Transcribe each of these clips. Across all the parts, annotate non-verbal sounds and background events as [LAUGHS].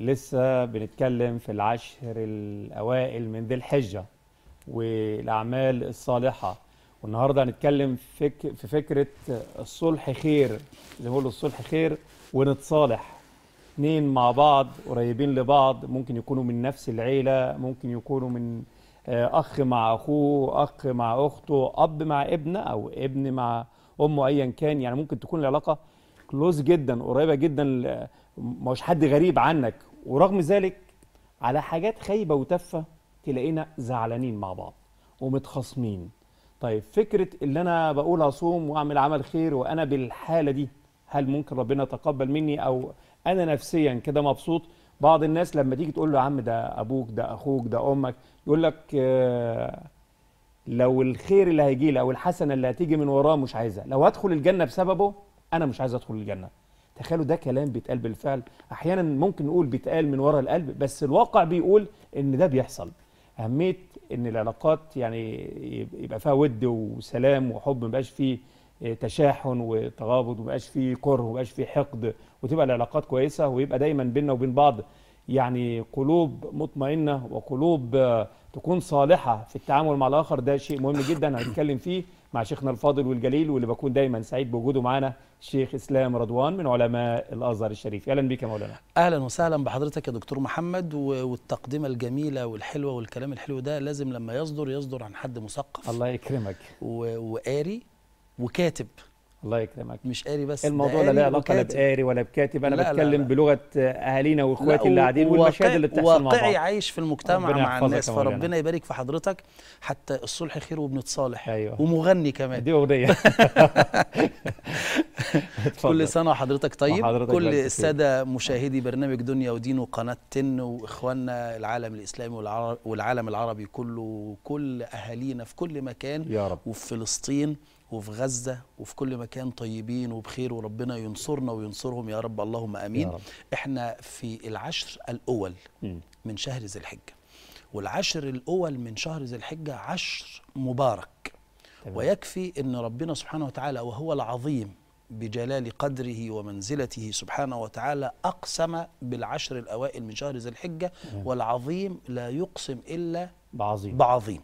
لسه بنتكلم في العشر الأوائل من ذي الحجة والأعمال الصالحة والنهاردة هنتكلم فك في فكرة الصلح خير اللي هو الصلح خير ونتصالح اتنين مع بعض قريبين لبعض ممكن يكونوا من نفس العيلة ممكن يكونوا من آه، أخ مع أخوه أخ مع أخته أب مع ابنه أو ابن مع أمه أيا كان يعني ممكن تكون العلاقة كلوز جدا قريبة جدا مش حد غريب عنك ورغم ذلك على حاجات خايبه وتافهه تلاقينا زعلانين مع بعض ومتخاصمين طيب فكره اللي انا بقول اصوم واعمل عمل خير وانا بالحاله دي هل ممكن ربنا يتقبل مني او انا نفسيا كده مبسوط بعض الناس لما تيجي تقول له يا عم ده ابوك ده اخوك ده امك يقول لك آه، لو الخير اللي هيجي لي او الحسنه اللي هتيجي من وراه مش عايزها لو هدخل الجنه بسببه انا مش عايز ادخل الجنه تخيلوا ده كلام بيتقال بالفعل احيانا ممكن نقول بيتقال من ورا القلب بس الواقع بيقول ان ده بيحصل اهميه ان العلاقات يعني يبقى فيها ود وسلام وحب ما بقاش فيه تشاحن وتغابض وما بقاش فيه كره وما بقاش فيه حقد وتبقى العلاقات كويسه ويبقى دايما بيننا وبين بعض يعني قلوب مطمئنه وقلوب آه، تكون صالحه في التعامل مع الاخر ده شيء مهم جدا هنتكلم فيه مع شيخنا الفاضل والجليل واللي بكون دايما سعيد بوجوده معانا الشيخ اسلام رضوان من علماء الازهر الشريف اهلا بك يا مولانا اهلا وسهلا بحضرتك يا دكتور محمد والتقدمه الجميله والحلوه والكلام الحلو ده لازم لما يصدر يصدر عن حد مثقف الله يكرمك وقاري وكاتب الله يكرمك مش قاري بس الموضوع لا له علاقه لا بقاري ولا بكاتب انا لا بتكلم لا لا. بلغه اهالينا واخواتي اللي قاعدين والمشاهد اللي بتحصل مع بعض واقعي عايش في المجتمع مع الناس فربنا يبارك في حضرتك حتى الصلح خير وبنتصالح أيوة. ومغني كمان دي اغنيه [LAUGHS] كل سنه وحضرتك طيب وحضرتك كل الساده مشاهدي برنامج دنيا ودين وقناه تن واخواننا العالم الاسلامي والعالم العربي كله وكل اهالينا في كل مكان يا رب وفي فلسطين وفي غزة وفي كل مكان طيبين وبخير وربنا ينصرنا وينصرهم يا رب اللهم أمين يا رب. إحنا في العشر الأول م. من شهر ذي الحجة والعشر الأول من شهر ذي الحجة عشر مبارك تمام. ويكفي أن ربنا سبحانه وتعالى وهو العظيم بجلال قدره ومنزلته سبحانه وتعالى أقسم بالعشر الأوائل من شهر ذي الحجة والعظيم لا يقسم إلا بعظيم, بعظيم.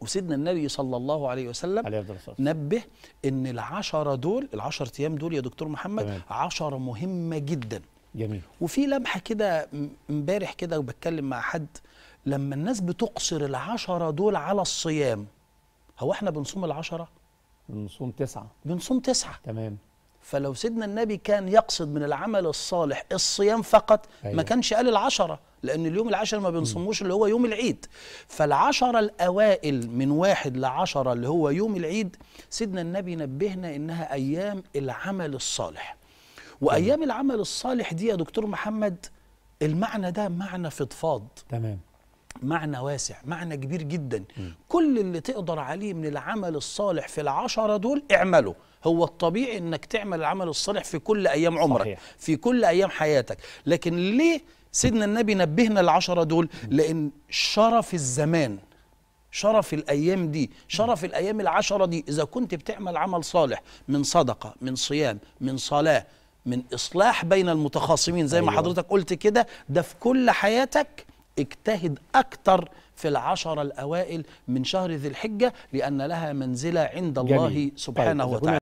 وسيدنا النبي صلى الله عليه وسلم عليه نبه ان العشرة دول العشرة ايام دول يا دكتور محمد تمام. عشرة مهمة جدا جميل وفي لمحة كده امبارح كده وبتكلم مع حد لما الناس بتقصر العشرة دول على الصيام هو احنا بنصوم العشرة؟ بنصوم تسعة بنصوم تسعة تمام فلو سيدنا النبي كان يقصد من العمل الصالح الصيام فقط أيوة. ما كانش قال العشرة لأن اليوم العشرة ما بنصوموش اللي هو يوم العيد فالعشرة الأوائل من واحد لعشرة اللي هو يوم العيد سيدنا النبي نبهنا إنها أيام العمل الصالح وأيام أيوة. العمل الصالح دي يا دكتور محمد المعنى ده معنى فضفاض تمام معنى واسع معنى كبير جدا م. كل اللي تقدر عليه من العمل الصالح في العشرة دول اعمله هو الطبيعي انك تعمل العمل الصالح في كل ايام عمرك صحيح. في كل ايام حياتك لكن ليه سيدنا النبي نبهنا العشرة دول لان شرف الزمان شرف الأيام دي شرف الأيام العشرة دي إذا كنت بتعمل عمل صالح من صدقة من صيام من صلاة من إصلاح بين المتخاصمين زي أيوة. ما حضرتك قلت كده ده في كل حياتك اجتهد أكتر في العشر الأوائل من شهر ذي الحجة لأن لها منزلة عند الله جميل. طيب، سبحانه طيب. وتعالى